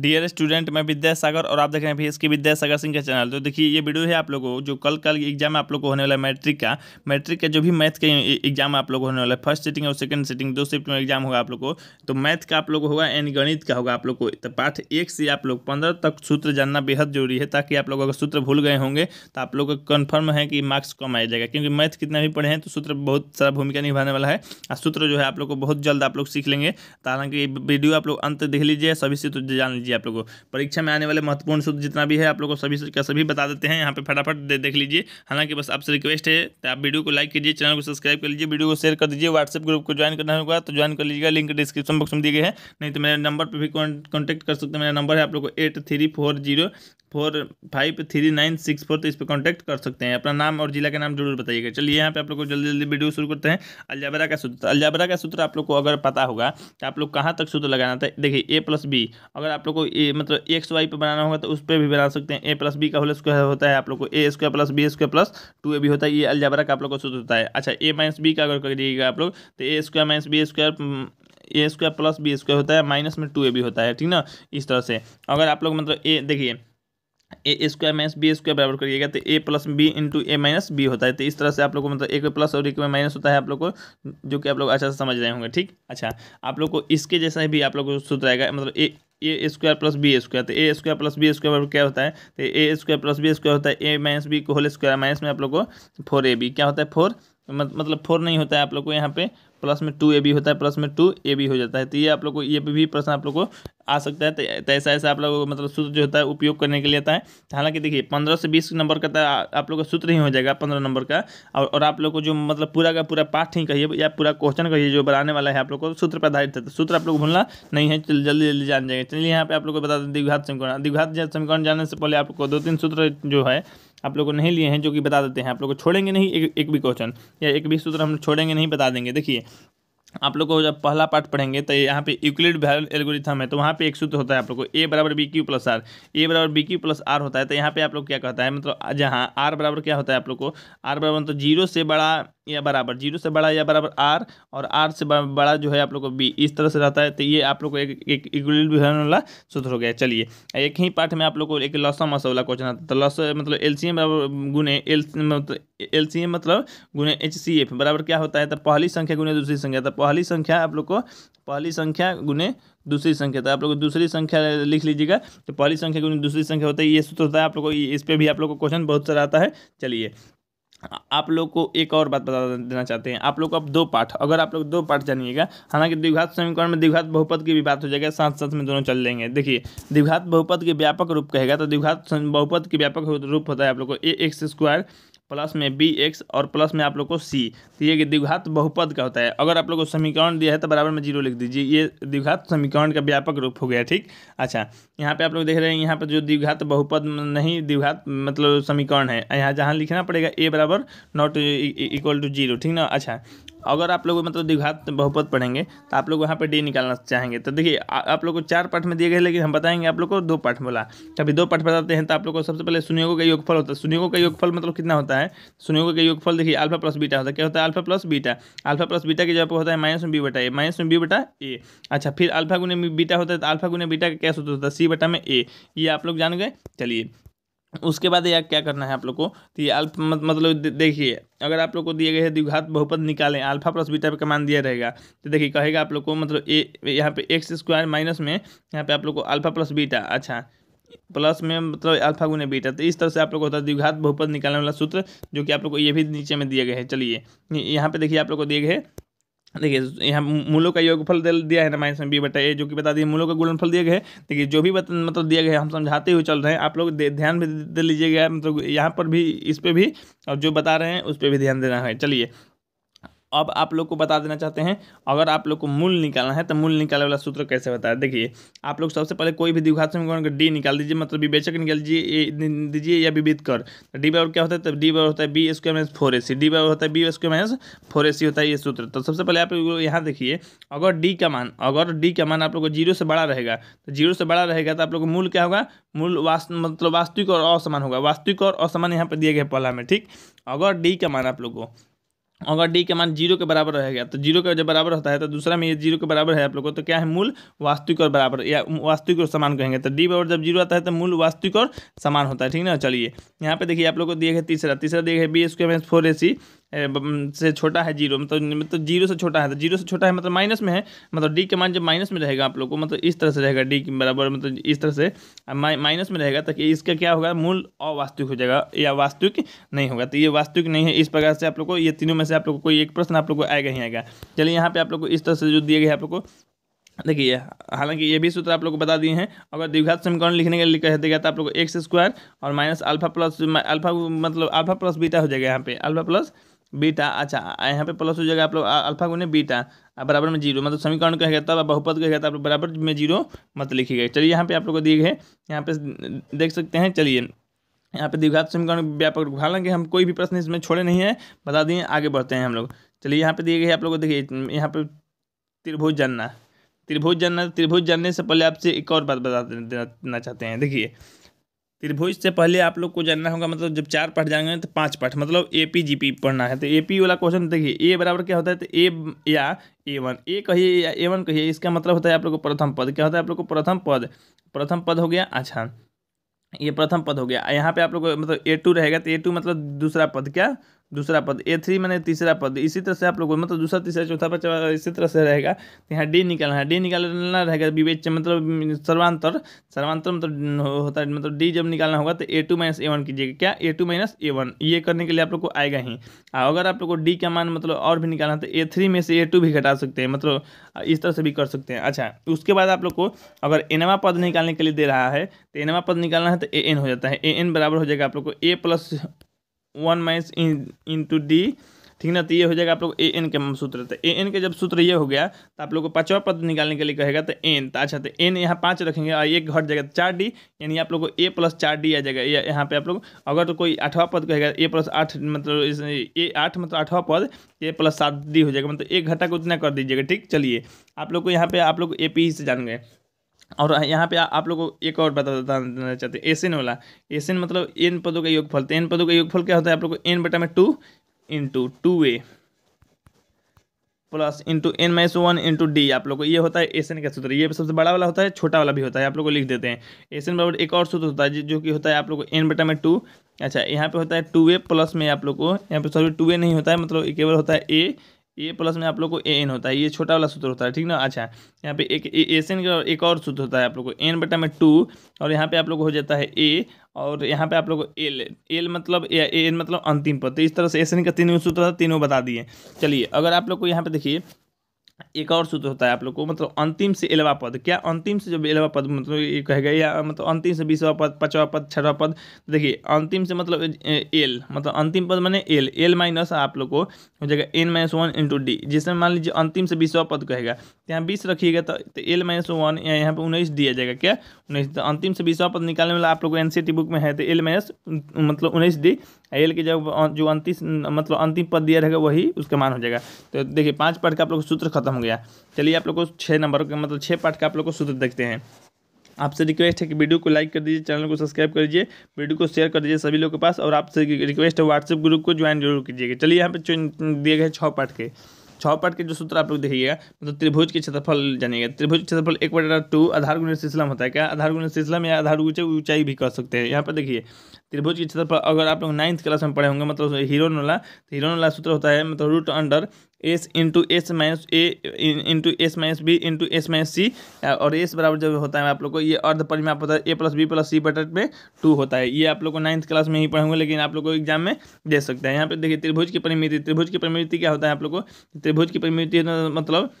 dear student मैं विद्यासागर और आप देख रहे हैं भी के विद्यासागर सिंह का चैनल तो देखिए ये वीडियो है आप लोगों को जो कल कल एग्जाम आप लोग को होने वाला है मैट्रिक का मैट्रिक का जो भी मैथ के एग्जाम आप लोग को होने वाला है फर्स्ट सीटिंग और सेकंड सीटिंग दो शिफ्ट में एग्जाम होगा आप लोग को तो मैथ का आप लोग होगा यानी गणित का होगा आप लोग को तो पाठ एक से आप लोग पंद्रह तक सूत्र जानना बेहद जरूरी है ताकि आप लोग अगर सूत्र भूल गए होंगे तो आप लोग कन्फर्म है कि मार्क्स कम आ जाएगा क्योंकि मैथ कितना भी पढ़े हैं तो सूत्र बहुत सारा भूमिका निभाने वाला है और सूत्र जो है आप लोग को बहुत जल्द आप लोग सीख लेंगे हालांकि वीडियो आप लोग अंत देख लीजिए सभी से तो जान लीजिए आप लोगों को परीक्षा में आने वाले महत्वपूर्ण सूत्र जितना भी है आप लोगों को सभी का सभी बता देते हैं यहाँ पे फटाफट दे, देख लीजिए हालांकि बस आपसे रिक्वेस्ट है तो आप वीडियो को लाइक कीजिए चैनल को सब्सक्राइब कर लीजिए वीडियो को शेयर कर दीजिए व्हाट्सएप ग्रुप को ज्वाइन करना होगा तो ज्वाइन कर लीजिएगा लिंक डिस्क्रिप्शन बॉक्स में दिए गए हैं नहीं तो मेरे नंबर पर भी कॉन्टैक्ट कर सकते हैं मेरा नंबर है आप लोग को eight three four zero four five three nine six four तो इस पर कॉन्टैक्ट कर सकते हैं अपना नाम और जिला का नाम जरूर बताइएगा चलिए यहाँ पे आप लोग को जल्दी जल्दी वीडियो शुरू करते हैं अल्जाबरा का सूत्र अलजाबरा का सूत्र आप लोग को अगर पता होगा तो आप लोग कहाँ तक सूत्र लगाना था देखिए ए प्लस बी अगर आप लोग लोग को ए मतलब एक्स वाई पे बनाना होगा तो उस पर भी बना सकते हैं ए प्लस बी का होल स्क्वायर होता है आप लोग को A square plus B square plus two A भी होता है ये अलजबरा का आप लोग को सूत्र होता है अच्छा ए माइनस बी का अगर करिएगा आप लोग तो A square minus B square A square plus B square होता है माइनस में टू ए भी होता है ठीक ना इस तरह से अगर आप लोग मतलब ए देखिए A square minus B square बराबर करिएगा तो A plus B into A minus B होता है तो इस तरह से आप लोग को मतलब एक में प्लस और एक में माइनस होता है आप लोग को जो कि आप लोग अच्छा से समझ रहे होंगे ठीक अच्छा आप लोग को इसके जैसा भी आप लोग को सूत्र आएगा मतलब A A square plus B square तो A square plus B square क्या होता है तो A square plus B square होता है ए माइनस बी को होल स्क्वायर माइनस में आप लोग को फोर ए बी क्या होता है फोर मतलब फोर नहीं होता है आप लोग को यहाँ पे प्लस में टू ए बी होता है प्लस में टू ए बी हो जाता है तो ये आप लोग को ये भी प्रश्न आप लोग को आ सकता है तो-, तो ऐसा ऐसा आप लोगों को मतलब सूत्र जो होता है उपयोग करने के लिए आता है तो हालांकि देखिए पंद्रह से बीस नंबर का था तो आप लोग का सूत्र ही हो जाएगा पंद्रह नंबर का और और आप लोग को जो मतलब पूरा का पूरा पाठ ही कहिए या पूरा क्वेश्चन कहिए जो बनाने वाला है आप लोग को सूत्र पर आधारित है तो सूत्र आप लोग भूलना नहीं है चल जल्दी जल्दी जान जाएंगे चलिए यहाँ पे आप लोग को बता दें दिघात समीकरण दिघात समीकरण जानने से पहले आपको दो तीन सूत्र जो है आप लोगों को नहीं लिए हैं जो कि बता देते हैं आप लोग को छोड़ेंगे नहीं एक, एक भी क्वेश्चन या एक भी सूत्र हम छोड़ेंगे नहीं बता देंगे देखिए आप लोग को जब पहला पार्ट पढ़ेंगे तो यहाँ पे यूक्लिड वैल्यू एल्गोरिथम है तो वहाँ पे एक सूत्र होता है आप लोग को ए बराबर B Q plus R A बराबर बी क्यू प्लस आर होता है तो यहाँ पे आप लोग क्या कहता है मतलब जहाँ आर बराबर क्या होता है आप लोग को आर बराबर तो मतलब जीरो से बड़ा या बराबर जीरो से बड़ा या बराबर आर और आर से बड़ा जो है आप लोग को बी इस तरह से रहता है तो ये आप लोग को एक एक वाला सूत्र हो गया चलिए एक ही पार्ट में आप लोग को एक लसा मसा वाला क्वेश्चन आता तो लस मतलब एल सी एम बराबर गुने एल मतलब एल सी एम मतलब गुने एच सी एफ बराबर क्या होता है तो पहली संख्या गुने दूसरी संख्या तो पहली संख्या आप लोग को पहली संख्या गुने दूसरी संख्या तो आप लोग दूसरी संख्या लिख लीजिएगा तो पहली संख्या गुने दूसरी संख्या होता है ये सूत्र होता है आप लोग को इस पर भी आप लोग को क्वेश्चन बहुत सारा आता है चलिए आप लोग को एक और बात बता देना चाहते हैं आप लोग को अब दो पाठ अगर आप लोग दो पाठ जानिएगा हालांकि द्विघात समीकरण में द्विघात बहुपद की भी बात हो जाएगा साथ साथ में दोनों चल लेंगे देखिए द्विघात बहुपद के व्यापक रूप कहेगा तो द्विघात बहुपद के व्यापक रूप होता है आप लोग को ए एक्स स्क्वायर प्लस में बी एक्स और प्लस में आप लोग को सी तो ये द्विघात बहुपद का होता है अगर आप लोग को समीकरण दिया है तो बराबर में जीरो लिख दीजिए ये द्विघात समीकरण का व्यापक रूप हो गया ठीक अच्छा यहाँ पे आप लोग देख रहे हैं यहाँ पर जो द्विघात बहुपद नहीं द्विघात मतलब समीकरण है यहाँ जहाँ लिखना पड़ेगा ए बराबर नॉट इक्वल टू जीरो ठीक ना अच्छा अगर आप लोग मतलब द्विघात बहुपद पढ़ेंगे तो आप लोग वहाँ पर डी निकालना चाहेंगे तो देखिए आप लोग को चार पाठ में दिए गए लेकिन हम बताएंगे आप लोग को दो पाठ बोला कभी दो पाठ बताते हैं तो आप लोग को सबसे पहले सुनियोगों का योगफल होता है सुनियोगों का योगफल मतलब कितना होता है सुनियोगों का योगफल देखिए अल्फा प्लस बीटा होता है क्या होता है alpha plus beta alpha plus beta के जवाब होता है माइनस में बी बटा ए माइनस में बी बटा ए अच्छा फिर अल्फा गुने बीटा होता है तो अल्फा गुने बीटा का क्या होता है सी बटा में ए ये आप लोग जान गए चलिए उसके बाद यह क्या करना है आप लोग को तो ये अल्फ मतलब देखिए अगर आप लोग को दिए गए हैं द्विघात बहुपद निकालें अल्फा प्लस बीटा पे मान दिया रहेगा तो देखिए कहेगा आप लोग को मतलब ए यहाँ पे एक्स स्क्वायर माइनस में यहाँ पे आप लोग को अल्फा प्लस बीटा अच्छा प्लस में मतलब अल्फा गुने बीटा तो इस तरह से आप लोग को होता है द्विघात बहुपद निकालने वाला सूत्र जो कि आप लोग को ये भी नीचे में दिए गए हैं चलिए यहाँ पे देखिए आप लोग को दिए गए देखिए यहाँ मूलों का योगफल दिया है ना माइनस में बी बटा ए जो कि बता दिए मूलों का गुणनफल दिया गया है देखिए जो भी बता मतलब दिया गया है हम समझाते हुए चल रहे हैं आप लोग ध्यान भी दे लीजिएगा मतलब यहाँ पर भी इस पर भी और जो बता रहे हैं उस पर भी ध्यान देना है चलिए अब आप लोग को बता देना चाहते हैं अगर आप लोग को मूल निकालना है तो मूल निकालने वाला सूत्र कैसे होता है देखिए आप लोग सबसे पहले कोई भी द्विघात समीकरण का डी निकाल दीजिए मतलब विवेचक निकाल दीजिए दीजिए या विविध कर डी बराबर क्या होता है तो डी बराबर होता है B square minus four A C D बराबर होता है B square minus four A C होता है ये सूत्र तो सबसे पहले आप लोग यहाँ देखिए अगर डी का मान अगर डी का मान आप लोग को जीरो से बड़ा रहेगा तो जीरो से बड़ा रहेगा तो आप लोग मूल क्या होगा मूल मतलब वास्तविक और असमान होगा वास्तविक और असमान यहाँ पर दिए गए पहला में ठीक अगर डी का मान आप लोग को अगर डी के मान जीरो के बराबर रहेगा तो जीरो के जब बराबर होता है तो दूसरा में ये जीरो के बराबर है आप लोग को तो क्या है मूल वास्तविक और बराबर या वास्तविक और समान कहेंगे तो डी बराबर जब जीरो आता है तो मूल वास्तविक और समान होता है ठीक ना चलिए यहाँ पे देखिए आप लोग को दिए गए तीसरा तीसरा दिए गए B square minus four A C से छोटा है जीरो मतलब मतलब जीरो से छोटा है तो जीरो से छोटा है मतलब माइनस में है मतलब डी के मान जब माइनस में रहेगा आप लोग को मतलब इस तरह से रहेगा डी के बराबर मतलब इस तरह से माइनस में रहेगा ताकि इसका क्या होगा मूल अवास्तविक हो जाएगा या वास्तविक नहीं होगा तो ये वास्तविक नहीं है इस प्रकार से आप लोग को ये तीनों में से आप लोग कोई एक प्रश्न आप लोग को आएगा ही आएगा चलिए यहाँ पे आप लोग को इस तरह से जो दिए गए आप लोग को देखिए हालांकि ये भी सूत्र आप लोग को बता दिए हैं अगर द्विघात समीकरण लिखने के लिए कह दिया तो आप लोग को एक्स स्क्वायर और माइनस अल्फा प्लस अल्फा मतलब अल्फा प्लस बीटा हो जाएगा यहाँ पे अल्फा प्लस बीटा अच्छा यहाँ पे प्लस हो जाएगा आप लोग अल्फा गुने बीटा बराबर में जीरो मतलब समीकरण कहेगा तब बहुपद कहेगा तब बराबर में जीरो मत लिखी गई चलिए यहाँ पे आप लोग को दिए गए यहाँ पे देख सकते हैं चलिए यहाँ पे दीघात समीकरण व्यापक हालांकि हम कोई भी प्रश्न इसमें छोड़े नहीं है बता दिए आगे बढ़ते हैं हम लोग चलिए यहाँ पे दिए गए आप लोग को देखिए यहाँ पे त्रिभुज जानना त्रिभुज जानना त्रिभुज जानने से पहले आपसे एक और बात बता देना चाहते हैं देखिए त्रिभुज से पहले आप लोग को जानना होगा मतलब जब चार पाठ जाएंगे तो पांच पाठ मतलब ए पी जी पी पढ़ना है तो ए पी वाला क्वेश्चन देखिए ए बराबर क्या होता है तो ए या ए वन ए कहिए या ए वन कहिए इसका मतलब होता है आप लोग को प्रथम पद क्या होता है आप लोग को प्रथम पद प्रथम पद हो गया अच्छा ये प्रथम पद हो गया यहाँ पे आप लोग मतलब ए टू रहेगा तो ए टू मतलब दूसरा पद क्या दूसरा पद ए थ्री मैंने तीसरा पद इसी तरह से आप लोग मतलब दूसरा तीसरा चौथा पाँचवा इसी तरह से रहेगा तो यहाँ डी निकालना है डी निकालना रहेगा विवेच मतलब सर्वांतर सर्वांतर मतलब होता है मतलब डी जब निकालना होगा तो A two minus A one कीजिएगा क्या A two minus A one ये करने के लिए आप लोग को आएगा ही अगर आप लोग को डी का मान मतलब और भी निकालना है तो ए थ्री में से ए टू भी घटा सकते हैं मतलब इस तरह से भी कर सकते हैं अच्छा उसके बाद आप लोग को अगर एनवा पद निकालने के लिए दे रहा है तो एनवा पद निकालना है तो ए एन हो जाता है ए एन बराबर हो जाएगा आप लोग को A plus one minus N into D ठीक ना तो ये हो जाएगा आप लोग ए एन के सूत्र तो ए एन के जब सूत्र ये हो गया तो आप लोग को पाँचवा पद निकालने के लिए कहेगा तो एन तो अच्छा तो एन यहाँ पाँच रखेंगे और एक घट जाएगा तो चार डी यानी आप लोग को ए प्लस चार डी आ जाएगा ये यहाँ पे आप लोग अगर तो कोई आठवां पद कहेगा ए प्लस आठ मतलब ए आठ मतलब आठवां पद ए प्लस सात डी हो जाएगा मतलब एक घटा को उतना कर दीजिएगा ठीक चलिए आप लोग को यहाँ पे आप लोग ए पी e से जान गए और यहाँ पे आ, आप लोगों को एक और बता देना चाहते हैं एसिन वाला एसिन मतलब एन पदों का योगफल तो एन पदों का योगफल क्या होता है आप लोगों को एन बटा में two into two A plus into N minus one into D आप लोगों को ये होता है एसिन का सूत्र ये सबसे बड़ा वाला होता है छोटा वाला भी होता है आप लोग को लिख देते हैं एसिन बराबर एक और सूत्र होता है जो कि होता है आप लोग को एन बटा में टू अच्छा यहाँ पे होता है टू ए प्लस में आप लोग को यहाँ पे सॉरी टू ए नहीं होता है मतलब केवल होता है ए ए प्लस में आप लोग को ए एन होता है ये छोटा वाला सूत्र होता है ठीक ना अच्छा यहाँ पे एक एस एन का एक और सूत्र होता है आप लोग को एन बटा में टू और यहाँ पे आप लोग को हो जाता है ए और यहाँ पे आप लोग को एल एल मतलब ए एन मतलब अंतिम पद तो इस तरह से एस एन का तीनों सूत्र तीनों बता दिए चलिए अगर आप लोग को यहाँ पे देखिए एक और सूत्र होता है आप लोग को मतलब अंतिम से एलवा पद क्या अंतिम से जब एलवा पद मतलब ये कहेगा या मतलब अंतिम से बीसवा पद पचवा पद छठवा पद तो देखिए अंतिम से मतलब एल मतलब अंतिम पद मैंने एल एल माइनस आप लोग को हो जाएगा N minus one into D जिसमें मान लीजिए अंतिम से बीसवा पद कहेगा तो यहाँ बीस रखिएगा तो, तो एल माइनस वन या यहाँ पर उन्नीस दिया जाएगा क्या उन्नीस तो अंतिम से बीसवा पद निकालने वाला आप लोग को एन बुक में है तो एल माइनस मतलब उन्नीस डी एल के जब जो अंतिम मतलब अंतिम पद दिया रहेगा वही उसका मान हो जाएगा तो देखिए पाँच पद का आप लोग सूत्र खत्म हो गया चलिए आप लोग को छः नंबर के मतलब छः पार्ट का आप लोग को सूत्र देखते हैं आपसे रिक्वेस्ट है कि वीडियो को लाइक कर दीजिए चैनल को सब्सक्राइब कर दीजिए वीडियो को शेयर कर दीजिए सभी लोगों के पास और आपसे रिक्वेस्ट है व्हाट्सएप ग्रुप को ज्वाइन जरूर कीजिएगा चलिए यहाँ पे दिए गए छः पार्ट के छः पार्ट के जो सूत्र आप लोग देखिएगा मतलब त्रिभुज के क्षेत्रफल जानिएगा त्रिभुज के क्षेत्रफल एक बटा टू आधार गुण सिस्लम होता है क्या आधार गुण सिस्लम या आधार ऊंचे ऊंचाई भी कर सकते हैं यहाँ पर देखिए त्रिभुज के क्षेत्रफल अगर आप लोग नाइन्थ क्लास में पढ़े होंगे मतलब हीरो नोला तो हीरो नोला सूत्र होता है मतलब root under S into S minus A into S minus B into S minus C और एस बराबर जब होता है आप लोग को ये अर्ध परिमाप होता है A plus B plus C बटर में टू होता है ये आप लोग को नाइन्थ क्लास में ही पढ़ेंगे लेकिन आप लोग को एग्जाम में दे सकते हैं यहाँ पे देखिए त्रिभुज की परिमिति त्रिभुज की परिमिति क्या होता है आप लोग को त्रिभुज की परिमिति मतलब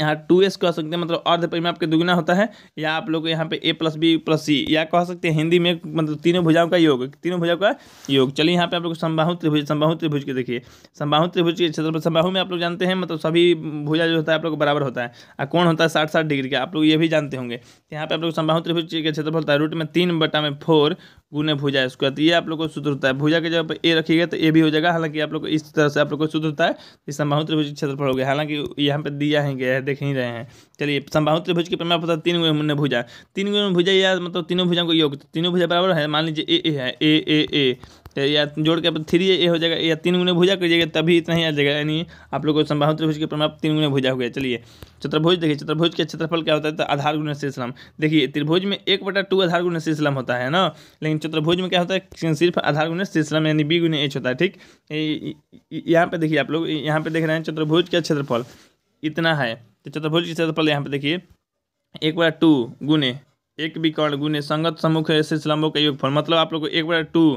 यहाँ टू एस कह सकते हैं मतलब अर्ध परिमाप आपके दुगुना होता है या आप लोग यहाँ पे A plus B plus C या कह सकते हैं हिंदी में मतलब तीनों भुजाओं का योग तीनों भुजाओं का योग चलिए यहाँ पे आप लोग संभा त्रिभुज संभा त्रिभुज के देखिए संभा त्रिभुज के क्षेत्र पर संभा में आप लोग जानते हैं मतलब सभी भुजा जो होता है आप लोग बराबर होता है और कौन होता है साठ साठ डिग्री का आप लोग ये भी जानते होंगे यहाँ पे आप लोग संभा त्रिभुज के क्षेत्र होता है रूट में तीन बटा में फोर गुने भुजा इसके तो ये आप लोग को सूत्र होता है भुजा के जगह पर ए रखिएगा तो ए भी हो जाएगा हालांकि आप लोग इस तरह से आप लोग को सूत्र होता है इस संभावित त्रिभुज क्षेत्रफल हो गया हालांकि यहाँ पे दिया है गया है देख ही रहे हैं चलिए संभावित त्रिभुज के प्रमाण पता तीन गुण भुजा तीन गुण भुजा या मतलब तीनों भुजा को योग तीनों भुजा बराबर है मान लीजिए ए ए है ए ए ए या जोड़ के थ्री ए हो जाएगा या तीन गुने भुजा करिएगा तभी इतना ही आ जाएगा यानी आप लोग को संभावित त्रिभुज के प्रमाण तीन गुने भुजा हो गया चलिए चतुर्भुज देखिए चतुर्भुज के क्षेत्रफल क्या होता है तो आधार गुण शीर्षलम देखिए त्रिभुज में एक बटा टू आधार गुण शीर्षलम होता है ना लेकिन चतुर्भुज में क्या होता है सिर्फ आधार गुण शीर्षलम यानी बी गुने एच होता है ठीक यहाँ पे देखिए आप लोग यहाँ पे देख रहे हैं चतुर्भुज का क्षेत्रफल इतना है तो चतुर्भुज का क्षेत्रफल यहाँ पे देखिए एक बटा टू गुने एक विकर्ण गुने संगत सम्मुख शीर्ष लंबों का योगफल मतलब आप लोग को एक बटा टू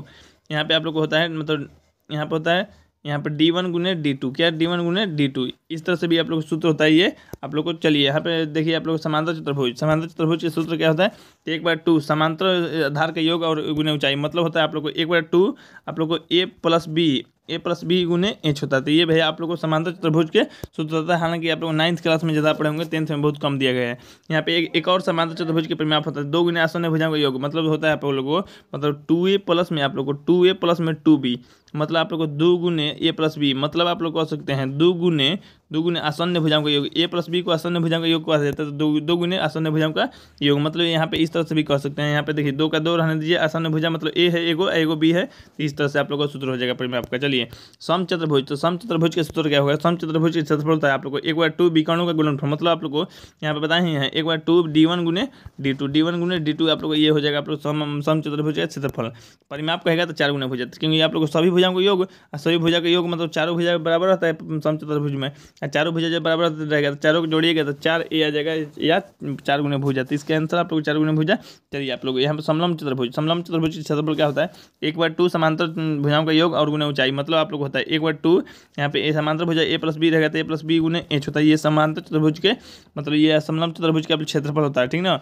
यहाँ पे आप लोग को होता है मतलब यहाँ पे होता है यहाँ पर डी वन गुने डी टू क्या डी वन गुने डी टू इस तरह से भी आप लोग सूत्र होता है ये आप लोग को चलिए यहाँ पे देखिए आप लोग समांतर चतुर्भुज समांतर चतुर्भुज के सूत्र क्या होता है तो एक बार टू समांतर आधार का योग और गुने ऊंचाई मतलब होता है आप लोग को एक बार टू आप लोग को A plus B A plus B गुने एच होता है तो ये भैया आप लोग को समांतर चतुर्भुज के सूत्र तो होता है हालांकि आप लोग नाइन्थ क्लास में ज़्यादा पढ़े होंगे टेंथ में बहुत कम दिया गया है यहाँ पे एक, एक और समांतर चतुर्भुज के परिमाप होता है दो गुने आसन्न भुजाओं का योग मतलब होता है आप लोग को मतलब टू ए प्लस में आप लोग को टू ए प्लस में टू बी मतलब आप लोग को दो गुने ए प्लस बी मतलब आप लोग कह सकते हैं दो गुने दो गुने आसन्न भुजाओं का योग ए प्लस बी को आसन्न भुजाओं का योग कहा जाता है तो दो गुने आसन्न भुजाओं का योग मतलब यहाँ पे इस तरह से भी कह सकते हैं यहाँ पे देखिए दो का दो रहने दीजिए आसन्न भुजा मतलब ए है एगो एगो बी है तो इस तरह से आप लोग का सूत्र हो जाएगा परिमेय आपका चलिए सम चतुर्भुज तो सम चतुर्भुज का सूत्र क्या होगा सम चतुर्भुज का क्षेत्रफल होता है आप लोग को एक बार टू बीकरणों का गुणनफल मतलब आप लोग को यहाँ पे बताए हैं एक बार टू डी वन गुने डी टू डी वन गुने डी टू आप लोग ये हो जाएगा आप लोग सम चतुर्भुज का क्षेत्रफल परिमाप कहेगा तो चार गुना हो जाता क्योंकि आप लोग सभी भुजाओं का योग सभी भुजा का योग मतलब चारों भुजा बराबर रहता है समचतुर्भुज में चारों भुजा जब बराबर रहेगा तो चारों को जोड़िएगा तो चार ए आ जाएगा या चार गुणे भुजा तो इसके आंसर आप लोग चार गुणे भुजा चलिए आप लोग यहाँ पर समलम चतुर्भुज समलम चतुर्भुज क्षेत्रफल क्या होता है एक बार टू समांतर भुजाओं का योग और गुणे ऊंचाई मतलब आप लोग होता है एक बार टू यहाँ पे ए समांतर भुजा ए प्लस बी रहेगा तो ए प्लस बी गुणे एच होता है ये समांतर चतुर्भुज के मतलब ये समलम चतुर्भुज का क्षेत्रफल होता है ठीक ना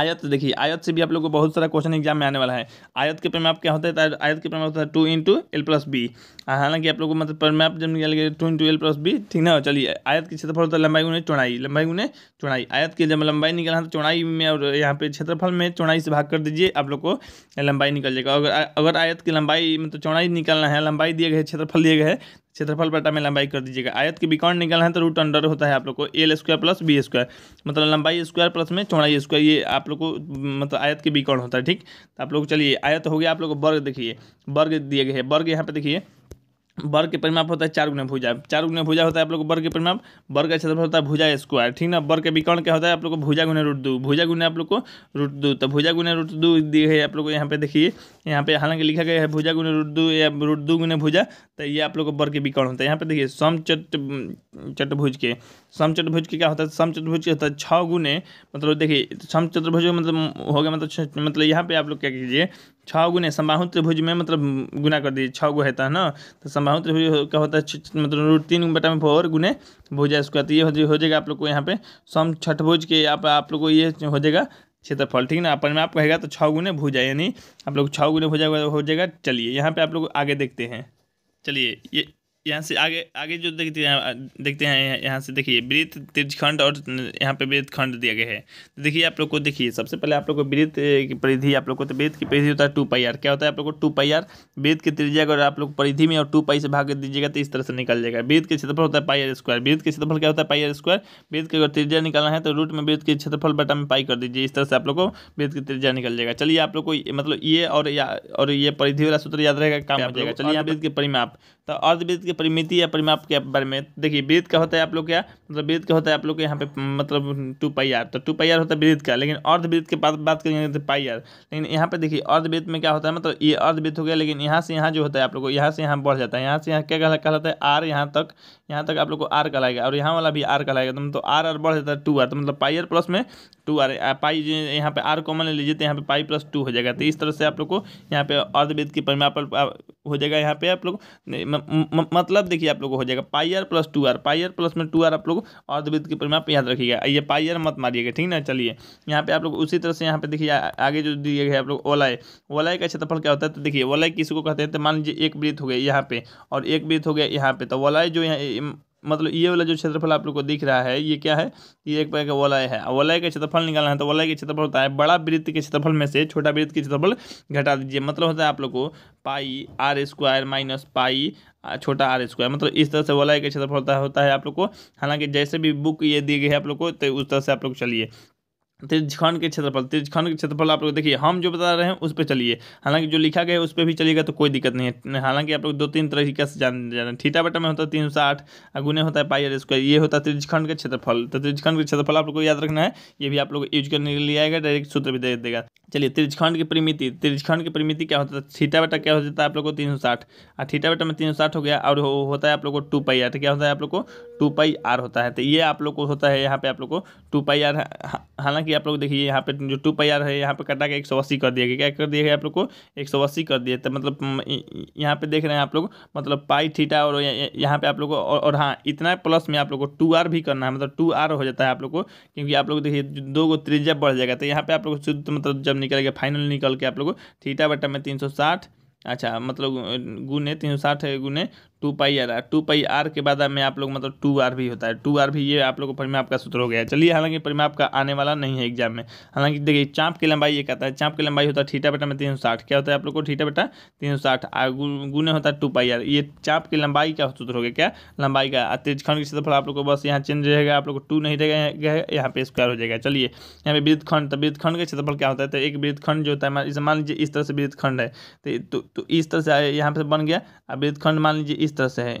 आयत देखिए आयत से भी आप लोग को बहुत सारा क्वेश्चन एग्जाम में आने वाला है आयत के पेमेंट क्या होता है तो आयत के पेमेंट होता है two into L plus B हालांकि आप लोग को मतलब पर मैप जब गया two into L plus B ठीक ना चलिए आयत की क्षेत्रफल होता है लंबाई उन्हें चौड़ाई लंबाई उन्हें चौड़ाई आयत की जब लंबाई है तो चौड़ाई में और यहाँ पे क्षेत्रफल में चौड़ाई से भाग कर दीजिए आप लोग को लंबाई निकल जाएगा अगर अगर आयत की लंबाई मतलब चौड़ाई निकलना है लंबाई दिए गए क्षेत्रफल दिए गए क्षेत्रफल बटा में लंबाई कर दीजिएगा आयत के विकर्ण निकलना है तो रूट अंडर होता है आप लोग को L square plus B square मतलब लंबाई स्क्वायर प्लस में चौड़ाई स्क्वायर ये आप लोग को मतलब आयत के विकर्ण होता है ठीक तो आप लोग चलिए आयत हो गया आप लोग को वर्ग देखिए वर्ग दिए गए वर्ग यहाँ पे देखिए वर्ग के परिमाप होता है चार गुना भुजा चार गुना भुजा होता है आप लोग वर्ग के परिमाप वर्ग का क्षेत्रफल होता है भुजा स्क्वायर ठीक ना वर्ग के विकर्ण क्या होता है आप लोग को भुजा गुना रूट दो भुजा गुना आप लोग को रूट दो तो भुजा गुना रूट दो दी है आप लोग को यहाँ पे देखिए यहाँ पे हालांकि लिखा गया है भुजा गुना रूट दो या रूट दो गुना भुजा तो ये आप लोग को वर्ग के विकर्ण होता है यहाँ पे देखिए सम चट चटभुज के सम चटभुज के क्या होता है सम चटभुज के होता है छः गुने मतलब देखिए सम चतुर्भुज मतलब हो गया मतलब मतलब यहाँ पे आप लोग क्या कीजिए छः गुने समबाहु त्रिभुज में मतलब गुना कर दीजिए छः गो है ना तो समबाहु त्रिभुज का होता है मतलब रूट तीन बटा में फोर गुने भुजा स्क्वायर तो ये हो जाएगा आप लोग को यहाँ पे सम छठभुज के आप आप लोग को ये हो जाएगा क्षेत्रफल ठीक ना अपन में आप कहेगा तो छः गुने भुजा यानी आप लोग छः गुने भुजा हो जाएगा चलिए यहाँ पर आप लोग आगे देखते हैं चलिए ये यहाँ से आगे आगे जो देखते हैं देखते हैं यहाँ से देखिए वृत्त त्रिजखंड और यहाँ पे वृत्त खंड दिया गया है तो देखिए आप लोग को देखिए सबसे पहले आप लोग को वृत्त की परिधि आप लोग को तो वृत्त की परिधि होता है टू पाई आर क्या होता है आप लोग को टू पाई आर वृत्त की त्रिज्या अगर आप लोग परिधि में और टू पाई से भाग दीजिएगा तो इस तरह से निकल जाएगा वृत्त के क्षेत्रफल होता है पाई आर स्क्वायर वृत्त के क्षेत्रफल क्या होता है पाई आर स्क्वायर वृत्त के अगर त्रिज्या निकालना है तो रूट में वृत्त के क्षेत्रफल बटा में पाई कर दीजिए इस तरह से आप लोग को वृत्त की त्रिज्या निकल जाएगा चलिए आप लोग को मतलब ये और ये परिधि वाला सूत्र याद रहेगा काम हो जाएगा चलिए आप वृत्त के परिमाप तो अर्धवृत्त के परिमिति या परिमाप के बारे में देखिए वृत्त का होता है आप लोग क्या मतलब वृत्त का होता है आप लोग के यहाँ पे मतलब टू पाई आर तो टू पाई आर होता है वृत्त का लेकिन अर्धवृत्त के बाद बात करेंगे तो पाई आर लेकिन यहाँ पे देखिए अर्धवृत्त में क्या होता है मतलब ये अर्धवृत्त हो गया लेकिन यहाँ से यहाँ जो होता है आप लोग को यहाँ से यहाँ बढ़ जाता है यहाँ से यहाँ क्या कहलाता है आर यहाँ तक यहाँ तक आप लोग को आर लाएगा और यहाँ वाला भी आर लाएगा तो मतलब आर आर बढ़ जाता है टू आर तो मतलब पाई आर प्लस में टू आर पाई यहाँ पे आर कॉमन ले लीजिए तो यहाँ पे पाई प्लस टू हो जाएगा तो इस तरह से आप लोग को यहाँ पे अर्धवेद की परिमा पर हो जाएगा यहाँ पे आप लोग मतलब देखिए आप लोग को हो जाएगा pi R plus two R pi R plus में टू आर आप लोग अर्धवेद की परिमा पर याद रखिएगा ये पाई आर मत मारिएगा ठीक ना चलिए यहाँ पे आप लोग उसी तरह से यहाँ पे देखिए आगे जो दिए गए आप लोग ओलाए ओलाए का क्षेत्रफल क्या होता है तो देखिए ओलाए किसी को कहते हैं तो मान लीजिए एक वृत्त हो गया यहाँ पे और एक वृत्त हो गया यहाँ पे तो ओलाए जो यहाँ मतलब ये वाला जो क्षेत्रफल आप लोग को दिख रहा है ये क्या है ये एक प्रकार का वलय है वलय का क्षेत्रफल निकालना है तो वलय के क्षेत्रफल होता है बड़ा वृत्त के क्षेत्रफल में से छोटा वृत्त के क्षेत्रफल घटा दीजिए मतलब होता है आप लोग को pi R square minus pi छोटा आर स्क्वायर मतलब इस तरह से वलय का क्षेत्रफल होता है आप लोग को हालांकि जैसे भी बुक ये दी गई है आप लोग को तो उस तरह से आप लोग चलिए तीर्थखंड के क्षेत्रफल तीर्थखंड के क्षेत्रफल आप लोग देखिए हम जो बता रहे हैं उस पर चलिए हालांकि जो लिखा गया है उस पर भी चलिएगा तो कोई दिक्कत नहीं है हालांकि आप लोग दो तीन तरीके से जान जाना ठीटा बटा में होता है तीन सौ साठ अगुने होता है पाई आर स्क्वायर ये होता है त्रिजखंड का क्षेत्रफल तो तीर्थखंड का क्षेत्रफल आप लोग को याद रखना है ये भी आप लोग यूज करने के लिए आएगा डायरेक्ट सूत्र भी दे देगा चलिए त्रिजखंड की परिमिति त्रिजखंड की परिमिति क्या होता है थीटा बटा क्या हो जाता है आप लोग को तीन सौ साठ और थीटा बटा में तीन सौ साठ हो गया और होता है आप लोग को टू पाई आर तो क्या होता है आप लोग को टू पाई आर होता है तो ये आप लोग को होता है यहाँ पे आप लोग को टू पाई आर हालांकि कि आप लोग देखिए यहाँ पे जो टू पाई आर है यहाँ पे कटा के एक सौ अस्सी कर दिया गया क्या कर दिया गया आप लोग को एक सौ अस्सी कर दिया तो मतलब यहाँ पे देख रहे हैं आप लोग मतलब पाई थीटा और यहाँ पे आप लोग को और, और हाँ इतना प्लस में आप लोग को टू आर भी करना है मतलब टू आर हो जाता है आप लोग को क्योंकि आप लोग देखिए दो को त्रिज्या बढ़ जाएगा तो यहाँ पे आप लोग शुद्ध मतलब जब निकलेगा फाइनल निकल के आप लोग थीटा बटा में तीन सौ साठ अच्छा मतलब गुने तीन सौ साठ गुने two pi R two pi R के बाद में आप लोग मतलब टू आर भी होता है टू आर भी ये आप लोगों को परिमाप का सूत्र हो गया चलिए हालांकि परिमाप का आने वाला नहीं है एग्जाम में हालांकि देखिए चाँप की लंबाई ये कहता है चाँप की लंबाई होता है ठीटा बेटा में तीन सौ साठ क्या होता है आप लोग को ठीटा बेटा तीन सौ साठ गुने होता है टू पाई आर ये चाँप की लंबाई का सूत्र हो गया क्या लंबाई का तेजखंड की क्षेत्रफल आप लोग को बस यहाँ चेंज रहेगा आप लोग को टू नहीं रहेगा यहाँ पे स्क्वायर हो जाएगा चलिए यहाँ पे वृद्ध खंड तो वृद्ध खंड का क्षेत्रफल क्या होता है तो एक वृद्ध खंड जो होता है मान लीजिए इस तरह से वृद्ध खंड है तो, तो, तो इस तरह से यहाँ पे बन गया अब वृद्ध खंड मान लीजिए इस तरह से है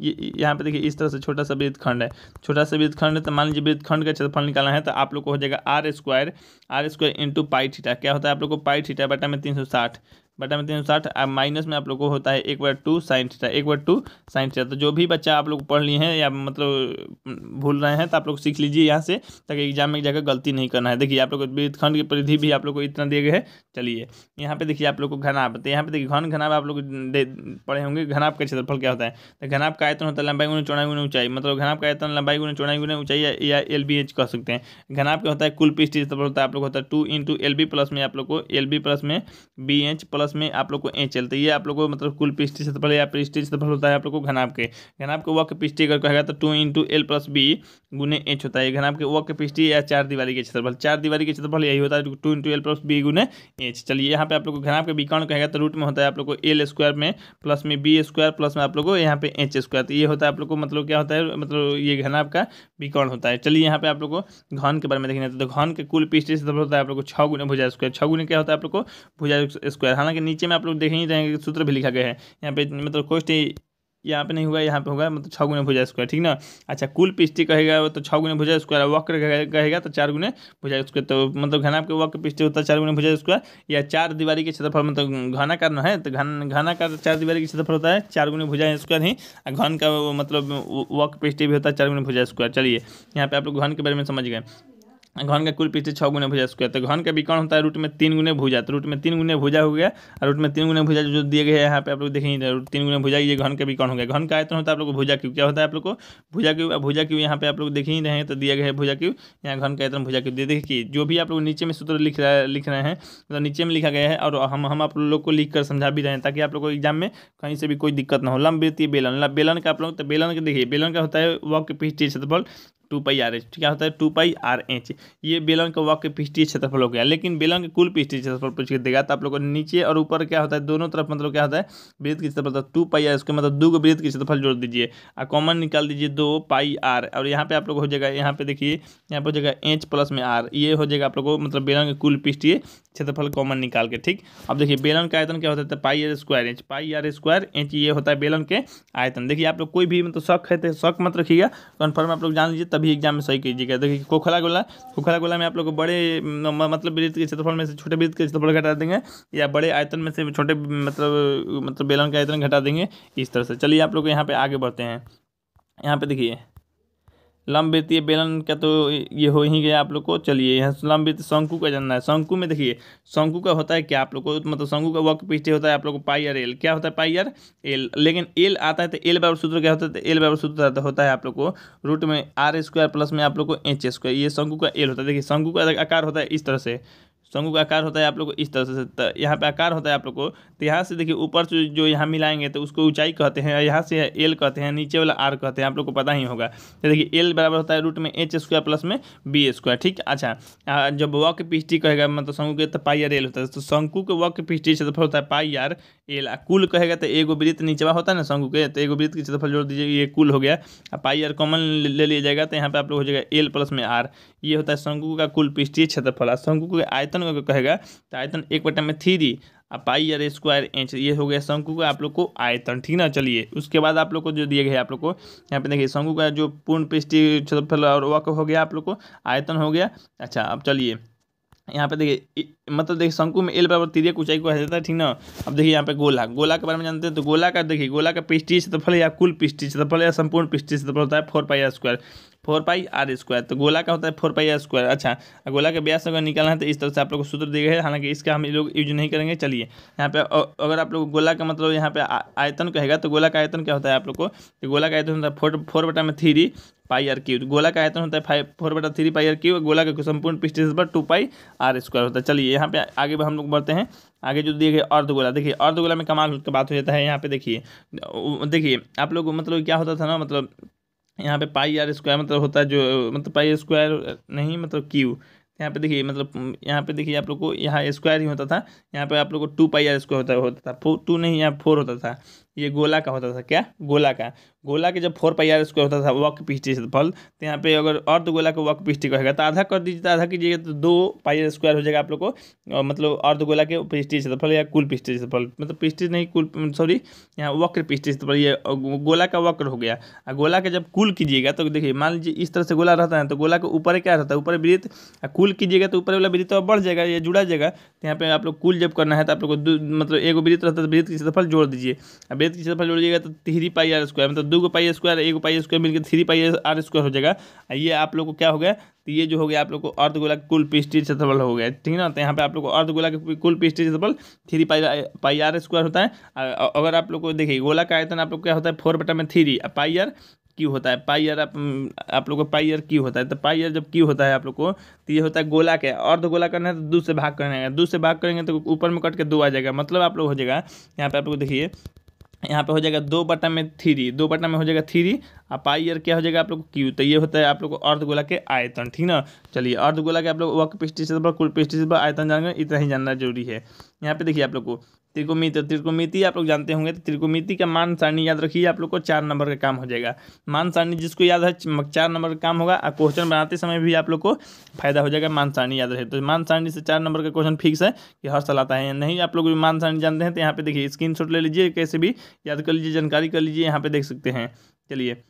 ये यहाँ पे देखिए इस तरह से छोटा सा वृत्त खंड है छोटा सा वृत्त खंड है तो मान लीजिए वृत्त खंड का क्षेत्रफल निकालना है तो आप लोग को हो जाएगा R square R square into pi theta क्या होता है आप लोग को पाई थीटा बटा में तीन सौ साठ बटा में तीन साठ अब माइनस में आप लोग को होता है एक बार टू साइन थीटा एक बार टू साइन थीटा तो जो भी बच्चा आप लोग पढ़ लिए हैं या मतलब भूल रहे हैं तो आप लोग सीख लीजिए यहाँ से ताकि एग्जाम में जाकर गलती नहीं करना है देखिए आप लोग खंड की परिधि भी आप लोग को इतना दिए गए हैं चलिए यहाँ पे देखिए आप लोग को घनाब तो यहाँ पे देखिए घन घनाब आप लोग पढ़े होंगे घनाब का क्षेत्रफल क्या होता है तो घनाप का आयतन होता है लंबाई गुना चौड़ाई गुना ऊंचाई मतलब घनाब का आयतन लंबाई गुना चौड़ाई गुना ऊंचाई या एल बी एच कह सकते हैं घनाप का होता है कुल पृष्ठ क्षेत्रफल होता है आप लोग होता है two into L B plus में आप लोग को एल बी प्लस में बी एच प्लस प्लस में आप लोग को ए चलते ये आप लोग को मतलब कुल पृष्ठीय क्षेत्रफल या पृष्ठीय क्षेत्रफल होता है आप लोग को घनाब के घनाब के वक्त पृष्ठीय अगर कहेगा तो two into L plus B गुने एच होता है घनाब के वक्त पृष्ठीय या चार दीवारी के क्षेत्रफल चार दीवारी के क्षेत्रफल यही होता है two into L plus B गुने एच चलिए यहाँ पे आप लोग को घनाब के विकर्ण कहेगा तो रूट में होता है आप लोग को एल स्क्वायर में प्लस में बी स्क्वायर प्लस में आप लोग को यहाँ पे एच स्क्वायर तो ये होता है आप लोग को मतलब क्या होता है मतलब ये घनाब का विकर्ण होता है चलिए यहाँ पे आप लोग को घन के बारे में देखेंगे तो घन के कुल पृष्ठीय क्षेत्रफल होता है आप लोग को छः गुने भुजा स्क्वायर छः गुने क्या होता है आप लोग को भुजा स्क्वायर हालांकि यहाँ के नीचे में आप लोग देख ही रहेंगे तो कि सूत्र भी लिखा गया है यहाँ पे मतलब कोष्ट यहाँ पे नहीं हुआ यहाँ पे होगा मतलब छः गुने भुजा स्क्वायर ठीक ना अच्छा कुल पिस्टी कहेगा तो छः गुने भुजा स्क्वायर वक्र कहेगा तो चार गुने भुजा स्क्वायर तो मतलब घना के वक्र पिस्टी होता है चार गुने भुजा स्क्वायर या चार दीवारी के क्षेत्रफल मतलब घना कारण है तो घन घना का चार दीवारी के क्षेत्रफल होता है चार गुने भुजा स्क्वायर ही घन का मतलब वक्र पिस्टी भी होता है चार गुने भुजा स्क्वायर चलिए यहाँ पे आप लोग घन के बारे में समझ गए घन का कुल पीछे छः गुने भुजा स्क्वायर तो घन का विकर्ण होता है रूट में तीन गुने भुजा तो रूट में तीन गुने भुजा हो गया और रूट में तीन गुने भुजा जो दिए गए हैं यहाँ पे आप लोग देखेंगे तो रूट तीन गुने भुजा ये घन का विकर्ण हो गया घन का आयतन होता है आप लोग भुजा क्यों क्या होता है आप लोग को भुजा क्यों भुजा क्यों यहाँ पे आप लोग देख ही रहे हैं तो दिया गया है भुजा क्यों यहाँ घन का आयतन भुजा क्यों दे देखिए जो भी आप लोग नीचे में सूत्र लिख रहे लिख रहे हैं मतलब नीचे में लिखा गया है और हम हम आप लोग को लिख कर समझा भी रहे हैं ताकि आप लोग को एग्जाम में कहीं से भी कोई दिक्कत ना हो लंबी बेलन बेलन का आप लोग तो बेलन का देखिए बेलन का होता है वॉक पीछे क्षेत्रफल टू पाई आर एच क्या होता है टू पाई आर एच ये बेलन का वाक के पृष्ठीय क्षेत्रफल हो गया लेकिन बेलन के कुल पृष्ठीय क्षेत्रफल पूछ के देगा तो आप लोग को नीचे और ऊपर क्या होता है दोनों तरफ मतलब क्या होता है वृद्ध की क्षेत्रफल तो टू पाई आर उसके मतलब दो वृद्ध की क्षेत्रफल जोड़ दीजिए और कॉमन निकाल दीजिए दो पाई आर और यहाँ पे आप लोग हो जाएगा यहाँ पे देखिए यहाँ पे हो जाएगा एच प्लस में आर ये हो जाएगा आप लोग को मतलब बेलन के कुल पृष्ठीय क्षेत्रफल कॉमन निकाल के ठीक अब देखिए बेलन का आयतन क्या होता है तो pi R square inch pi R square inch ये होता है बेलन के आयतन देखिए आप लोग कोई भी मतलब शक है तो शक मत रखिएगा कन्फर्म आप लोग जान लीजिए तभी सभी एग्जाम में सही कीजिएगा देखिए खोखला गोला खोखला गोला में आप लोग को बड़े मतलब वृत्त के क्षेत्रफल में से छोटे वृत्त के क्षेत्रफल घटा देंगे या बड़े आयतन में से छोटे मतलब मतलब बेलन का आयतन घटा देंगे इस तरह से चलिए आप लोग यहाँ पर आगे बढ़ते हैं यहाँ पर देखिए लंबित ये बेलन का तो ये हो ही गया आप लोग को चलिए यहाँ लंबित शंकु का जानना है शंकु में देखिए शंकु का होता है क्या आप लोग को मतलब शंकु का वक्त पीछे होता है आप लोग को पाई आर एल क्या होता है पाई आर एल लेकिन एल आता है तो एल बराबर सूत्र क्या होता है तो एल बराबर सूत्र होता है आप लोग को रूट में आर स्क्वायर प्लस में आप लोग को एच स्क्वायर ये शंकु का एल होता है देखिए शंकु का आकार होता है इस तरह से शंकु तो का आकार होता है आप लोग को इस तरह से तो यहाँ पे आकार होता है आप लोग को तो यहाँ से देखिए ऊपर से जो यहाँ मिलाएंगे तो उसको ऊंचाई कहते हैं यहाँ से एल कहते हैं नीचे वाला आर कहते हैं आप लोग को पता ही होगा तो देखिए एल बराबर होता है रूट में एच स्क्वायर प्लस में बी स्क्वायर ठीक अच्छा जब वक पिस्टी कहेगा मतलब शंकु के तो पाई आर एल होता है तो शंकु के वक पिस्टी क्षेत्रफल होता है पाई आर एल कुल कहेगा तो एगो वृत्त नीचवा होता है ना शंकु के तो एगो वृत्त क्षेत्रफल जोड़ दीजिए ये कुल हो गया पाई आर कॉमन ले लिया जाएगा तो यहाँ पे आप लोग हो जाएगा एल प्लस में आर ये होता है शंकु का कुल पृष्ठीय क्षेत्रफल और शंकु के आयतन को कहेगा तो आयतन एक बटा में थ्री और पाई आर स्क्वायर इंच ये हो गया शंकु का आप लोग को आयतन ठीक ना चलिए उसके बाद आप लोग को जो दिए गए आप लोग को यहाँ पे देखिए शंकु का जो पूर्ण पृष्ठीय क्षेत्रफल और वक हो गया आप लोग को आयतन हो गया अच्छा अब चलिए यहाँ पे देखिए मतलब देखिए शंकु में एल बराबर तिरक ऊंचाई को कहा जाता है ठीक ना अब देखिए यहाँ पे गोला गोला के बारे में जानते हैं तो गोला का देखिए गोला का पिस्टी क्षेत्रफल तो या कुल पिस्टी क्षेत्रफल तो या संपूर्ण पिस्टी क्षेत्रफल तो होता है four pi R square four pi R square तो गोला का होता है फोर पाई स्क्वायर अच्छा गोला के ब्यास अगर निकालना है तो इस तरह से आप लोग को सूत्र दिए गए हालांकि इसका हम लोग यूज नहीं करेंगे चलिए यहाँ पे अगर आप लोग गोला का मतलब यहाँ पे आयतन कहेगा तो गोला का आयतन क्या होता है आप लोग को तो गोला का आयतन होता है फोर फोर बटा में थ्री पाई आर क्यू गोला का आयतन होता है फाइव फोर बटा थ्री पाई आर क्यू गोला का संपूर्ण पिस्टी पर टू पाई आर स्क्वायर होता है चलिए यहाँ पे आगे हम लोग बढ़ते हैं आगे जो देखिए अर्धगोला देखिए अर्धगोला में कमाल का बात हो जाता है यहाँ पे देखिए देखिए आप लोग मतलब क्या होता था ना मतलब यहाँ पे पाई आर स्क्वायर मतलब होता है जो मतलब पाई स्क्वायर नहीं मतलब क्यू यहाँ पे देखिए मतलब यहाँ पे देखिए आप लोग को यहाँ स्क्वायर ही होता था यहाँ पे आप लोग को टू पाई आर स्क्वायर होता होता था टू नहीं यहाँ फोर होता था ये गोला का होता था क्या गोला का गोला के जब फोर पाई आर स्क्वायर होता था वक पिस्टी फल तो यहाँ पे अगर अर्ध तो गोला का वक पीछे कहेगा तो आधा कर दीजिए तो आधा कीजिएगा तो दो पाई आर स्क्वायर हो जाएगा आप लोग को मतलब अर्ध तो गोला के पिस्टी क्षेत्रफल या कुल पिस्टी क्षेत्रफल मतलब पिस्टी नहीं कुल सॉरी यहाँ वक्र पृष्ठीय क्षेत्रफल ये गोला का वक्र हो गया और गोला का जब कुल कीजिएगा तो देखिए मान लीजिए इस तरह से गोला रहता है तो गोला के ऊपर क्या रहता है ऊपर वृत्त कुल कीजिएगा तो ऊपर वाला वृत्त तो बढ़ जाएगा या जुड़ा जाएगा तो यहाँ पे आप लोग कुल जब करना है तो आप लोग को मतलब एक वृत्त रहता है तो वृत्त क्षेत्रफल जोड़ दीजिए अब बेद की क्षेत्रफल जोड़िएगा तो थ्री पाई आर स्क्वायर मतलब दो को पाई स्क्वायर एक पाई स्क्वायर मिलकर थ्री पाई आर स्क्वायर हो जाएगा ये आप लोग को क्या हो गया तो ये जो हो गया आप लोग को अर्धगोला का कुल पिस्टी क्षेत्रफल हो गया ठीक है ना तो यहाँ पे आप लोग को अर्धगोला का कुल पिस्टी क्षेत्रफल three pi pi R square होता है अगर आप लोग को देखिए गोला का आयतन आप लोग क्या होता है फोर बटा में थ्री पाई आर क्यू होता है पाई ईयर आप, आप लोग को पाई ईयर क्यू होता है तो पाई ईयर जब क्यू होता है आप लोग को तो ये होता है गोला के अर्ध गोला करना है तो दूसरे भाग करना है दो भाग करेंगे तो ऊपर में कट के दो आ जाएगा मतलब आप लोग हो जाएगा यहाँ पे आप लोग देखिए यहाँ पे हो जाएगा दो बटन में थ्री दो बटन में हो जाएगा थ्री और पाई ईयर क्या हो जाएगा आप लोग क्यू तो ये होता है आप लोग अर्धगोला के आयतन ठीक ना चलिए अर्धगोला के आप लोग वक पिस्टिस पर कुल पिस्टिस पर आयतन जानेंगे इतना ही जानना जरूरी है यहाँ पे देखिए आप लोग को त्रिकोमिति तो त्रिकोमिति आप लोग जानते होंगे तो त्रिकोमिति का मान सारणी याद रखिए आप लोग को चार नंबर का काम हो जाएगा मान सारणी जिसको याद है चार नंबर का काम होगा और क्वेश्चन बनाते समय भी आप लोग को फायदा हो जाएगा मान सारणी याद रहे तो मान सारणी से चार नंबर का क्वेश्चन फिक्स है कि हर साल आता है नहीं आप लोग मान सारणी जानते हैं तो यहाँ पे देखिए स्क्रीन ले लीजिए कैसे भी याद कर लीजिए जानकारी कर लीजिए यहाँ पे देख सकते हैं चलिए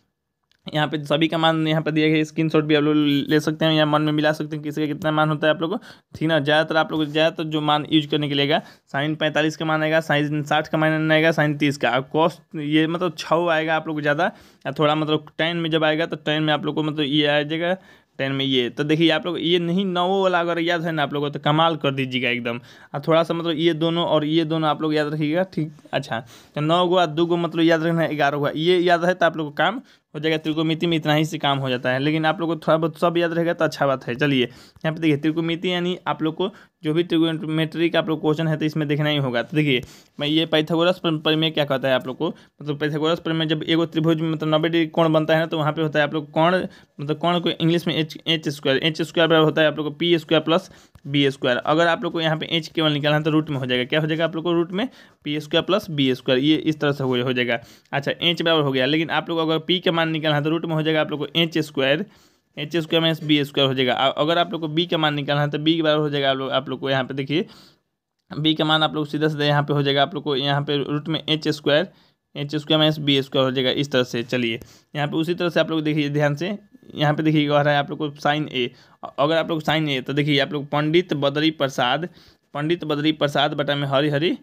यहाँ पे सभी का मान यहाँ पे दिया गया स्क्रीन शॉट भी आप लोग ले सकते हैं या मन में मिला सकते हैं किसी का कितना मान होता है आप लोग को ठीक ना ज़्यादातर आप लोग ज़्यादातर जो मान यूज करने के लिएगा साइन पैंतालीस का मान आएगा साइन साठ का मान आएगा साइन तीस का कॉस्ट ये मतलब छः आएगा आप लोग को ज़्यादा या थोड़ा मतलब टेन में जब आएगा तो टेन में आप लोग को मतलब ये आ जाएगा टेन में ये तो देखिए आप लोग ये नहीं नवो वाला अगर याद है ना आप लोगों को तो कमाल कर दीजिएगा एकदम और थोड़ा सा मतलब ये दोनों और ये दोनों आप लोग याद रखिएगा ठीक अच्छा तो नौ गो दो गो मतलब याद रखना ग्यारह हुआ ये याद है तो आप लोग को काम हो जाएगा त्रिकोमिति में इतना ही से काम हो जाता है लेकिन आप लोग को थोड़ा बहुत सब याद रहेगा तो अच्छा बात है चलिए यहाँ पे देखिए त्रिकोमिति यानी आप लोग को जो भी त्रिकोमेट्री का आप लोग क्वेश्चन है तो इसमें देखना ही होगा तो देखिए मैं ये पैथागोरस परिमेय क्या कहता है आप लोग को मतलब पैथागोरस में जब एगो त्रिभुज में मतलब नब्बे डिग्री कोण बनता है ना तो वहाँ पर होता है आप लोग कौन मतलब कौन को इंग्लिश में H H square H square बराबर होता है आप लोग को P square plus B square अगर आप लोग को यहाँ पे एच केवल निकालना है तो रूट में हो जाएगा क्या हो जाएगा आप लोग को रूट में P square plus B square ये इस तरह से हो जाएगा अच्छा एच बराबर हो गया लेकिन आप लोग अगर पी के मान मान निकालना है तो रूट में हो जाएगा आप लोग को H square H square minus B square हो जाएगा अगर आप लोग को बी का मान निकालना है तो बी के बराबर हो जाएगा आप लोग आप लोग को यहाँ पे देखिए बी का मान आप लोग सीधा सीधा यहाँ पे हो जाएगा आप लोग को यहाँ पे रूट में H square H square minus B square हो जाएगा इस तरह से चलिए यहाँ पे उसी तरह से आप लोग देखिए ध्यान से यहाँ पे देखिए कह रहा है आप लोग को साइन ए अगर आप लोग साइन ए तो देखिए आप लोग पंडित बदरी प्रसाद पंडित बदरी प्रसाद बटा में हरी हरी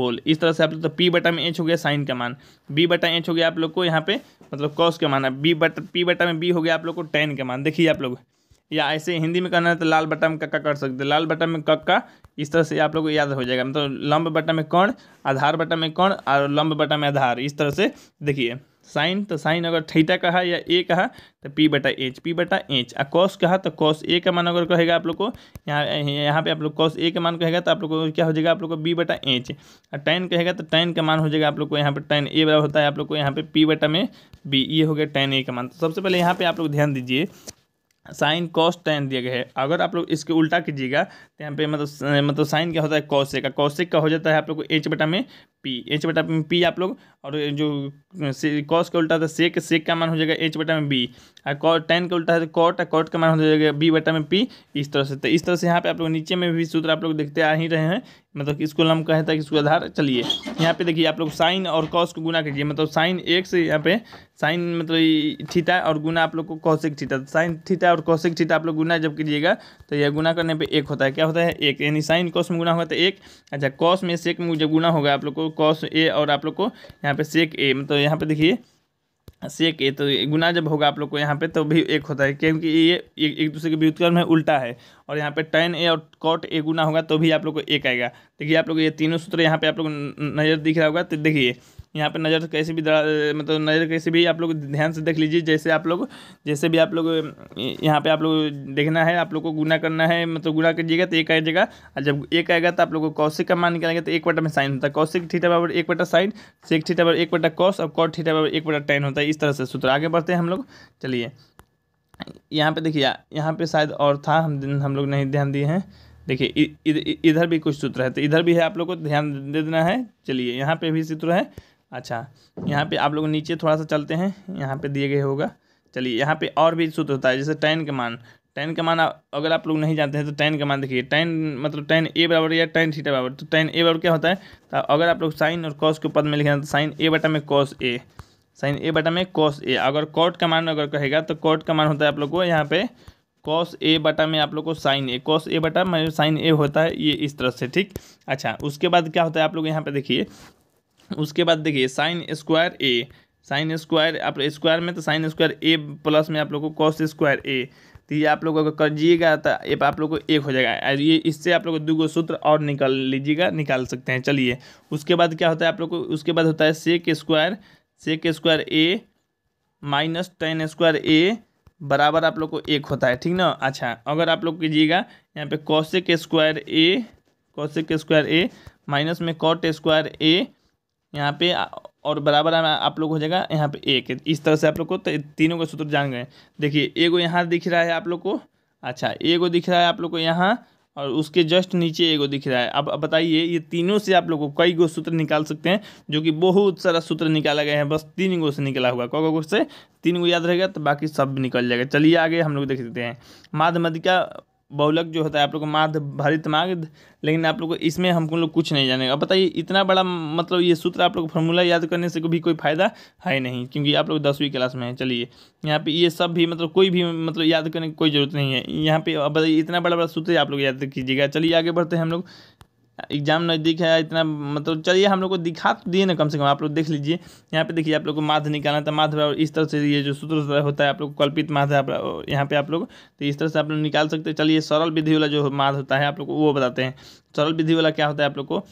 बोल इस तरह से आप लोग तो पी बटा में एच हो गया साइन का मान बी बटा एच हो गया आप लोग को यहाँ पे मतलब कॉस के मान है बी बटा पी बटा में बी हो गया आप लोग को टेन के मान देखिए आप लोग या ऐसे हिंदी में करना है तो लाल बटा में कक्का कर सकते लाल बटा में कक्का इस तरह से आप लोग को याद हो जाएगा मतलब लंब बटा में कौन आधार बटा में कौन और लंब बटा में आधार इस तरह से देखिए साइन तो साइन अगर थीटा कहा या ए कहा तो पी बटा एच पी बटा एच और कॉस कहा तो कॉस ए का मान अगर कहेगा आप लोग को यहाँ यहाँ पे आप लोग कॉस ए का मान कहेगा तो आप लोग को क्या हो जाएगा आप लोग को बी बटा एच और टेन कहेगा तो टेन का मान हो जाएगा आप लोग को यहाँ पर टेन ए बराबर होता है आप लोग को यहाँ पे पी बटा में बी ये हो गया टेन ए का मान तो सबसे पहले यहाँ पे आप लोग ध्यान दीजिए साइन कॉस टेन दिया गया है अगर आप लोग इसके उल्टा कीजिएगा तो यहाँ पे मतलब मतलब साइन क्या होता है कौशिक का कॉस का हो जाता है आप लोग को एच बटा में पी एच बटा में पी आप लोग और जो कॉस का उल्टा था सेक सेक का मान हो जाएगा एच बटा में बी और टेन का उल्टा है तो कॉट और कॉट का मान हो जाएगा बी बटा में पी इस तरह से तो इस तरह से यहाँ पे आप लोग नीचे में भी सूत्र आप लोग देखते आ ही रहे हैं मतलब इसको हम कहे था कि इसको आधार चलिए यहाँ पे देखिए आप लोग साइन और कॉस को गुना कीजिए मतलब साइन एक से यहाँ पे साइन मतलब थीटा और गुना आप लोग को कौशिक थीटा साइन थीटा और कौशिक थीटा आप लोग गुना जब कीजिएगा तो यह गुना करने पे एक होता है क्या होता है एक यानी साइन कॉस में गुना होगा तो एक अच्छा कॉस में सेक में जब गुना होगा आप लोग को कॉस ए और आप लोग को यहाँ पे सेक ए मतलब यहाँ पे देखिए सेक ए तो गुना जब होगा आप लोग को यहाँ पे तो भी एक होता है क्योंकि ये एक, एक दूसरे के व्युतक्रम है उल्टा है और यहाँ पे टेन ए और कॉट ए गुना होगा तो भी आप लोग को एक आएगा देखिए आप लोग ये तीनों सूत्र यहाँ पे आप लोग नज़र दिख रहा होगा तो देखिए यहाँ पे नज़र कैसे भी मतलब नज़र कैसे भी आप लोग ध्यान से देख लीजिए जैसे आप लोग जैसे भी आप लोग यहाँ पे आप लोग देखना है आप लोग को गुना करना है मतलब गुना कीजिएगा तो एक आएगा और जब एक आएगा तो आप लोग को कौशिक का मान निकालेंगे तो एक बटा में साइन होता है कौशिक ठीठा बराबर एक बटा साइन सेक ठीटा बराबर एक बटा कौश और कौ ठीटा बराबर एक बटा टेन होता है इस तरह से सूत्र आगे बढ़ते हैं हम लोग चलिए यहाँ पे देखिए यहाँ पे शायद और था हम हम लोग नहीं ध्यान दिए हैं देखिए इधर भी कुछ सूत्र है तो इधर भी है आप लोग को ध्यान दे देना है चलिए यहाँ पे भी सूत्र है अच्छा यहाँ पे आप लोग नीचे थोड़ा सा चलते हैं यहाँ पे दिए गए होगा चलिए यहाँ पे और भी सूत्र होता है जैसे टेन का मान टेन का मान अगर आप लोग नहीं जानते हैं तो टेन का मान देखिए टेन मतलब टेन ए बराबर या टेन थीटा बराबर तो टेन ए बराबर क्या होता है तो अगर आप लोग साइन और कॉस के पद में लिखेंगे तो साइन ए बटा में कॉस ए साइन ए बटा में कॉस ए अगर कॉट का मान अगर कहेगा तो कॉट का मान होता है आप लोग को यहाँ पे कॉस ए बटा में आप लोग को साइन ए कॉस ए बटा में साइन ए होता है ये इस तरह से ठीक अच्छा उसके बाद क्या होता है आप लोग यहाँ पे देखिए उसके बाद देखिए sine square A sine square आप स्क्वायर में तो साइन स्क्वायर ए प्लस में आप लोग को कॉस स्क्वायर ए तो ये आप लोग अगर करिएगा तो ये आप लोग को एक हो जाएगा ये इससे आप लोग दो गो सूत्र और निकाल लीजिएगा निकाल सकते हैं चलिए उसके बाद क्या होता है आप लोग को उसके बाद होता है sec square sec square A minus tan square A बराबर आप लोग को एक होता है ठीक ना अच्छा अगर आप लोग कीजिएगा यहाँ पे cosec square A cosec square A minus में कॉट स्क्वायर ए यहाँ पे और बराबर आप लोग हो जाएगा यहाँ पे एक इस तरह से आप लोग को तो तीनों का सूत्र जान गए देखिए एगो यहाँ दिख रहा है आप लोग को अच्छा एगो दिख रहा है आप लोग को यहाँ और उसके जस्ट नीचे एगो दिख रहा है अब बताइए ये तीनों से आप लोग को कई गो सूत्र निकाल सकते हैं जो कि बहुत सारा सूत्र निकाला गया है बस तीन गो से निकला हुआ कौ गो से तीन गो याद रहेगा तो बाकी सब निकल जाएगा चलिए आगे हम लोग देख सकते हैं माध्यमधिका बहुलक जो होता है आप लोग को माध भारित माध लेकिन आप लोग को इसमें हम लोग कुछ नहीं जानेंगे अब बताइए इतना बड़ा मतलब ये सूत्र आप लोग फॉर्मूला याद करने से भी कोई फायदा है नहीं क्योंकि आप लोग दसवीं क्लास में हैं चलिए यहाँ पे ये सब भी मतलब कोई भी मतलब याद करने की कोई ज़रूरत नहीं है यहाँ पे अब बताइए इतना बड़ा बड़ा सूत्र आप लोग याद कीजिएगा चलिए आगे बढ़ते हैं हम लोग एग्जाम नज़दीक है इतना मतलब चलिए हम लोग को दिखा तो दिए ना कम से कम आप लोग देख लीजिए यहाँ पे देखिए आप लोग को माध्य निकालना था तो माध्य इस तरह से ये जो सूत्र होता है आप लोग कल्पित माध्य आप यहाँ पे आप लोग तो इस तरह से आप लोग निकाल सकते हैं चलिए सरल विधि वाला जो माध्य होता है आप लोग को वो बताते हैं सरल विधि वाला क्या होता है आप लोग को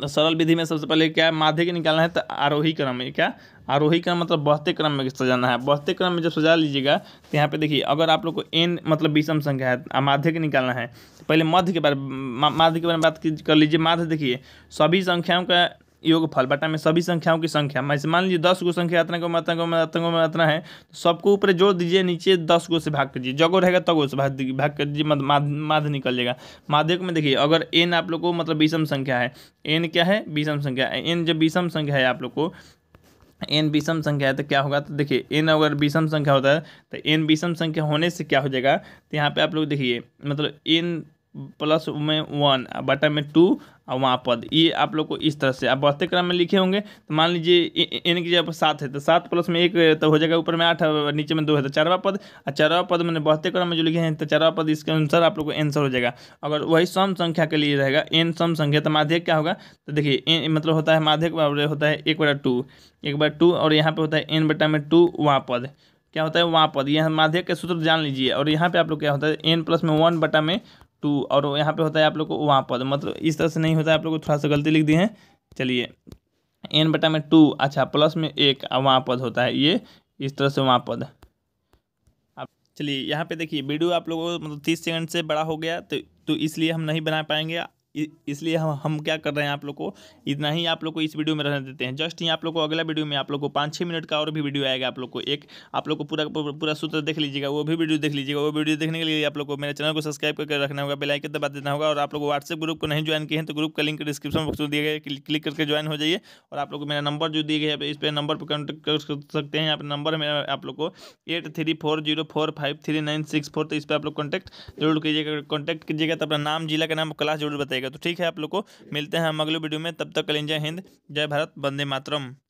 तो सरल विधि में सबसे पहले क्या है माध्य के निकालना है तो आरोही क्रम में क्या आरोही क्रम मतलब बहते क्रम में सजाना है बहते क्रम में जब सजा लीजिएगा तो यहाँ पे देखिए अगर आप लोग को एन मतलब विषम संख्या है माध्य के निकालना है तो पहले मध्य के बारे माध्य के बारे में बात कर लीजिए माध्य देखिए सभी संख्याओं का योगफल बटा में सभी संख्याओं की संख्या मैं मान लीजिए दस गो संख्या इतना को मतन को रत्न को रत्न है तो सबको ऊपर जोड़ दीजिए नीचे दस गो से भाग कर दीजिए जगो रहेगा तगो से भाग भाग कर दीजिए माध निकल जाएगा माध्यक में देखिए अगर एन आप लोग को मतलब विषम संख्या है एन क्या है विषम संख्या एन जब विषम संख्या है आप लोग को एन विषम संख्या है तो क्या होगा तो देखिए एन अगर विषम संख्या होता है तो एन विषम संख्या होने से क्या हो जाएगा तो यहाँ पे आप लोग देखिए मतलब एन प्लस में वन बटा में टू और वहाँ पद ये आप लोग को इस तरह से आप बढ़ते क्रम में लिखे होंगे तो मान लीजिए एन की जब सात है तो सात प्लस में एक तो हो जाएगा ऊपर में आठ नीचे में दो है तो चारवा पद और चारवा पद मैंने बढ़ते क्रम में जो लिखे हैं तो चारवा पद इसके अनुसार आप लोग को एंसर हो जाएगा अगर वही सम संख्या के लिए रहेगा एन सम संख्या तो माध्यक क्या होगा तो देखिए मतलब होता है माध्यक होता है एक बटा टू एक बटा टू और यहाँ पर होता है एन बटा में टू वहाँ पद क्या होता है वहाँ पद यह माध्यक के सूत्र जान लीजिए और यहाँ पे आप लोग क्या होता है एन प्लस में वन बटा में टू और यहाँ पे होता है आप लोग को वहाँ पद मतलब इस तरह से नहीं होता है आप लोग को थोड़ा सा गलती लिख दी है चलिए एन बटा में टू अच्छा प्लस में एक वहाँ पद होता है ये इस तरह से वहाँ पद आप चलिए यहाँ पे देखिए वीडियो आप लोगों को मतलब तीस सेकंड से बड़ा हो गया तो तो इसलिए हम नहीं बना पाएंगे इसलिए हम हम क्या कर रहे हैं आप लोग को इतना ही आप लोग को इस वीडियो में रहने देते हैं जस्ट ही आप लोग को अगला वीडियो में आप लोग को पाँच छः मिनट का और भी वीडियो आएगा आप लोग को एक आप लोग को पूरा पूरा सूत्र देख लीजिएगा वो भी वीडियो देख लीजिएगा वो वीडियो देखने के लिए आप लोग को मेरे चैनल को सब्सक्राइब करके रखना होगा बेलाइकन दबा देना होगा और आप लोग व्हाट्सएप ग्रुप को नहीं ज्वाइन किए हैं तो ग्रुप का लिंक डिस्क्रिप्शन बॉक्स में दिया गया क्लिक करके ज्वाइन हो जाइए और आप लोग को मेरा नंबर जो दिए गए इस पर नंबर पर कॉन्टेक्ट कर सकते हैं आप नंबर मेरा आप लोग को eight three four zero four five three nine six four तो इस पर आप लोग कॉन्टैक्ट जरूर कीजिएगा कॉन्टैक्ट कीजिएगा तो अपना नाम जिला का नाम क्लास जरूर बताएगा जाएगा तो ठीक है आप लोग को मिलते हैं हम अगले वीडियो में तब तक कल जय हिंद जय भारत वंदे मातरम